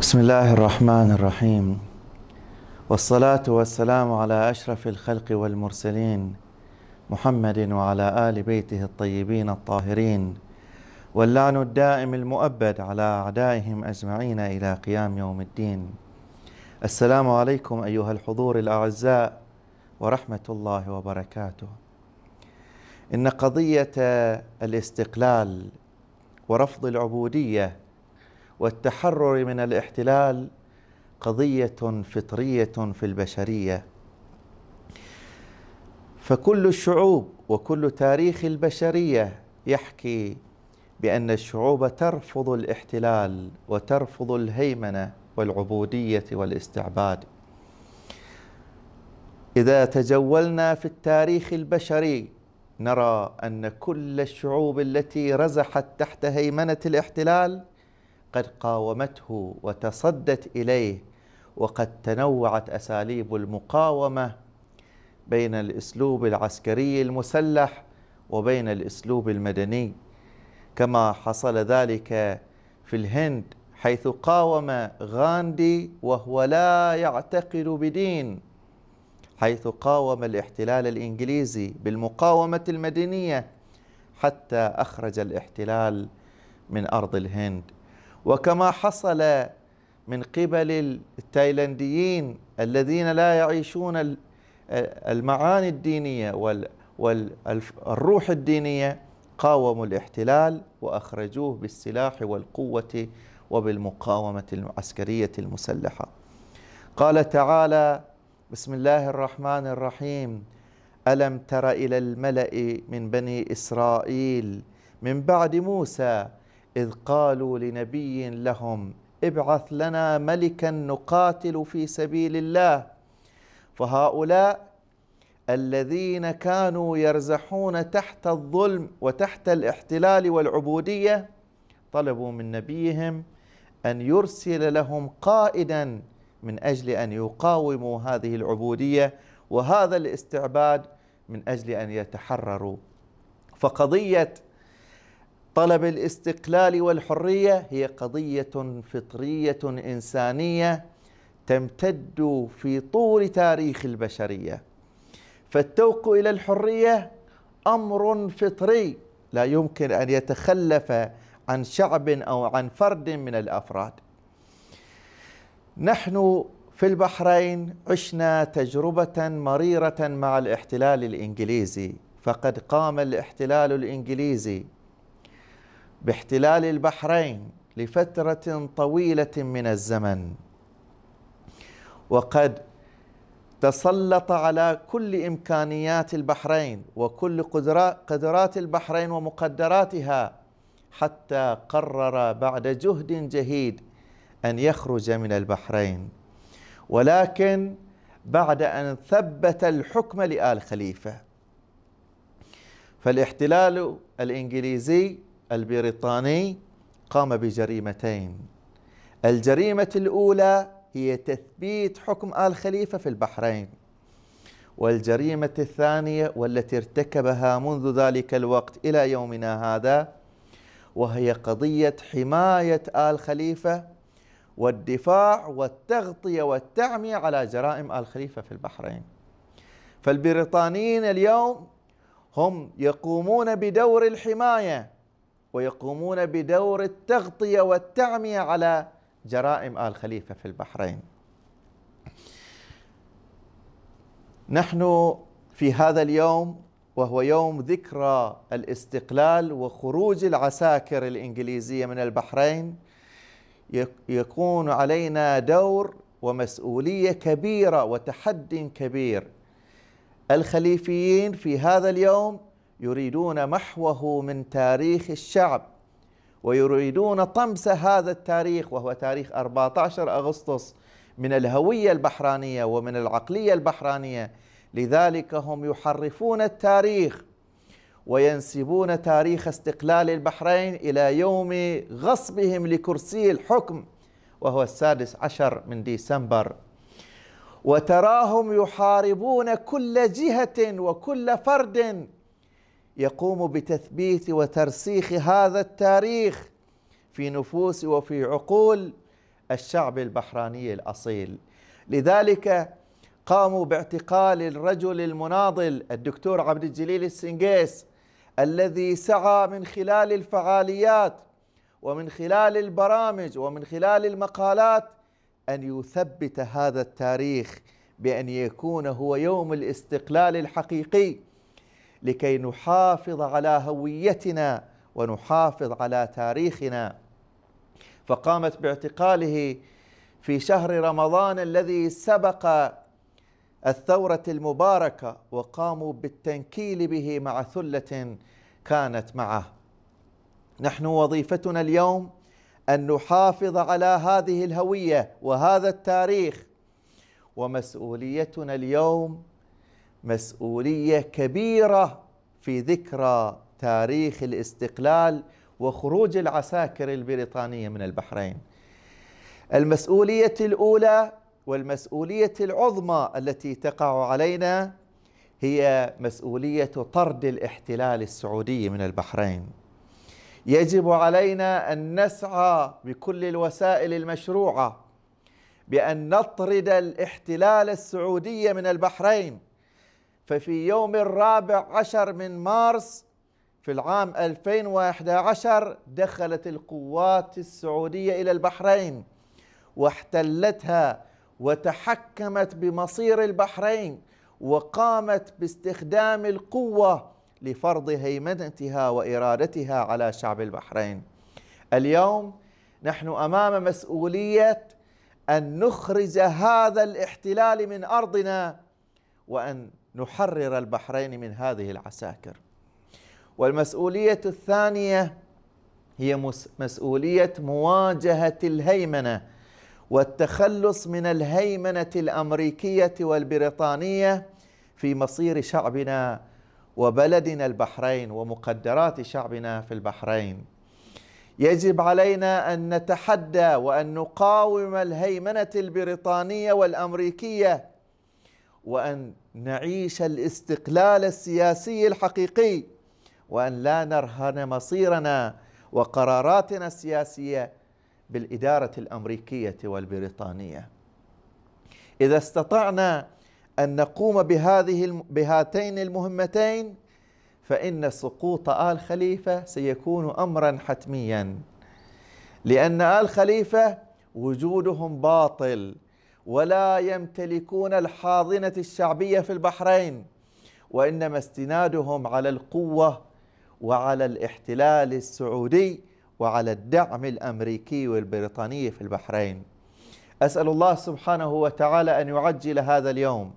بسم الله الرحمن الرحيم والصلاة والسلام على أشرف الخلق والمرسلين محمد وعلى آل بيته الطيبين الطاهرين واللعن الدائم المؤبد على أعدائهم أجمعين إلى قيام يوم الدين السلام عليكم أيها الحضور الأعزاء ورحمة الله وبركاته إن قضية الاستقلال ورفض العبودية والتحرر من الاحتلال قضيه فطريه في البشريه فكل الشعوب وكل تاريخ البشريه يحكي بان الشعوب ترفض الاحتلال وترفض الهيمنه والعبوديه والاستعباد اذا تجولنا في التاريخ البشري نرى ان كل الشعوب التي رزحت تحت هيمنه الاحتلال قد قاومته وتصدت اليه وقد تنوعت اساليب المقاومه بين الاسلوب العسكري المسلح وبين الاسلوب المدني كما حصل ذلك في الهند حيث قاوم غاندي وهو لا يعتقد بدين حيث قاوم الاحتلال الانجليزي بالمقاومه المدنيه حتى اخرج الاحتلال من ارض الهند وكما حصل من قبل التايلنديين الذين لا يعيشون المعاني الدينية والروح الدينية قاوموا الاحتلال وأخرجوه بالسلاح والقوة وبالمقاومة العسكرية المسلحة قال تعالى بسم الله الرحمن الرحيم ألم تر إلى الملأ من بني إسرائيل من بعد موسى إذ قالوا لنبي لهم ابعث لنا ملكا نقاتل في سبيل الله فهؤلاء الذين كانوا يرزحون تحت الظلم وتحت الاحتلال والعبودية طلبوا من نبيهم أن يرسل لهم قائدا من أجل أن يقاوموا هذه العبودية وهذا الاستعباد من أجل أن يتحرروا فقضية طلب الاستقلال والحريه هي قضيه فطريه انسانيه تمتد في طول تاريخ البشريه فالتوق الى الحريه امر فطري لا يمكن ان يتخلف عن شعب او عن فرد من الافراد نحن في البحرين عشنا تجربه مريره مع الاحتلال الانجليزي فقد قام الاحتلال الانجليزي باحتلال البحرين لفتره طويله من الزمن وقد تسلط على كل امكانيات البحرين وكل قدرات البحرين ومقدراتها حتى قرر بعد جهد جهيد ان يخرج من البحرين ولكن بعد ان ثبت الحكم لال خليفه فالاحتلال الانجليزي البريطاني قام بجريمتين الجريمة الأولى هي تثبيت حكم آل خليفة في البحرين والجريمة الثانية والتي ارتكبها منذ ذلك الوقت إلى يومنا هذا وهي قضية حماية آل خليفة والدفاع والتغطية والتعمية على جرائم آل خليفة في البحرين فالبريطانيين اليوم هم يقومون بدور الحماية ويقومون بدور التغطية والتعمية على جرائم آل خليفة في البحرين نحن في هذا اليوم وهو يوم ذكرى الاستقلال وخروج العساكر الإنجليزية من البحرين يكون علينا دور ومسؤولية كبيرة وتحدي كبير الخليفيين في هذا اليوم يريدون محوه من تاريخ الشعب ويريدون طمس هذا التاريخ وهو تاريخ 14 أغسطس من الهوية البحرانية ومن العقلية البحرانية لذلك هم يحرفون التاريخ وينسبون تاريخ استقلال البحرين إلى يوم غصبهم لكرسي الحكم وهو السادس عشر من ديسمبر وتراهم يحاربون كل جهة وكل فرد يقوم بتثبيت وترسيخ هذا التاريخ في نفوس وفي عقول الشعب البحراني الاصيل لذلك قاموا باعتقال الرجل المناضل الدكتور عبد الجليل السنجيس الذي سعى من خلال الفعاليات ومن خلال البرامج ومن خلال المقالات ان يثبت هذا التاريخ بان يكون هو يوم الاستقلال الحقيقي لكي نحافظ على هويتنا ونحافظ على تاريخنا فقامت باعتقاله في شهر رمضان الذي سبق الثورة المباركة وقاموا بالتنكيل به مع ثلة كانت معه نحن وظيفتنا اليوم أن نحافظ على هذه الهوية وهذا التاريخ ومسؤوليتنا اليوم مسؤولية كبيرة في ذكرى تاريخ الاستقلال وخروج العساكر البريطانية من البحرين المسؤولية الأولى والمسؤولية العظمى التي تقع علينا هي مسؤولية طرد الاحتلال السعودي من البحرين يجب علينا أن نسعى بكل الوسائل المشروعة بأن نطرد الاحتلال السعودي من البحرين ففي يوم الرابع عشر من مارس في العام 2011 دخلت القوات السعودية إلى البحرين واحتلتها وتحكمت بمصير البحرين وقامت باستخدام القوة لفرض هيمنتها وإرادتها على شعب البحرين اليوم نحن أمام مسؤولية أن نخرج هذا الاحتلال من أرضنا وأن نحرر البحرين من هذه العساكر والمسؤولية الثانية هي مسؤولية مواجهة الهيمنة والتخلص من الهيمنة الأمريكية والبريطانية في مصير شعبنا وبلدنا البحرين ومقدرات شعبنا في البحرين يجب علينا أن نتحدى وأن نقاوم الهيمنة البريطانية والأمريكية وأن نعيش الاستقلال السياسي الحقيقي وأن لا نرهن مصيرنا وقراراتنا السياسية بالإدارة الأمريكية والبريطانية إذا استطعنا أن نقوم بهذه بهاتين المهمتين فإن سقوط آل خليفة سيكون أمرا حتميا لأن آل خليفة وجودهم باطل ولا يمتلكون الحاضنة الشعبية في البحرين وإنما استنادهم على القوة وعلى الاحتلال السعودي وعلى الدعم الأمريكي والبريطاني في البحرين أسأل الله سبحانه وتعالى أن يعجل هذا اليوم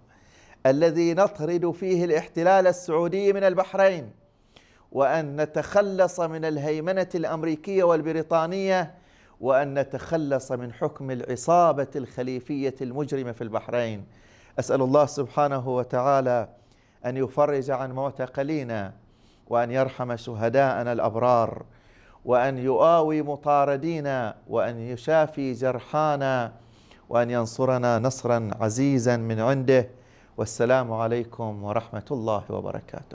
الذي نطرد فيه الاحتلال السعودي من البحرين وأن نتخلص من الهيمنة الأمريكية والبريطانية وأن نتخلص من حكم العصابة الخليفية المجرمة في البحرين أسأل الله سبحانه وتعالى أن يفرج عن معتقلينا وأن يرحم شهداءنا الأبرار وأن يؤاوي مطاردينا وأن يشافي جرحانا وأن ينصرنا نصرا عزيزا من عنده والسلام عليكم ورحمة الله وبركاته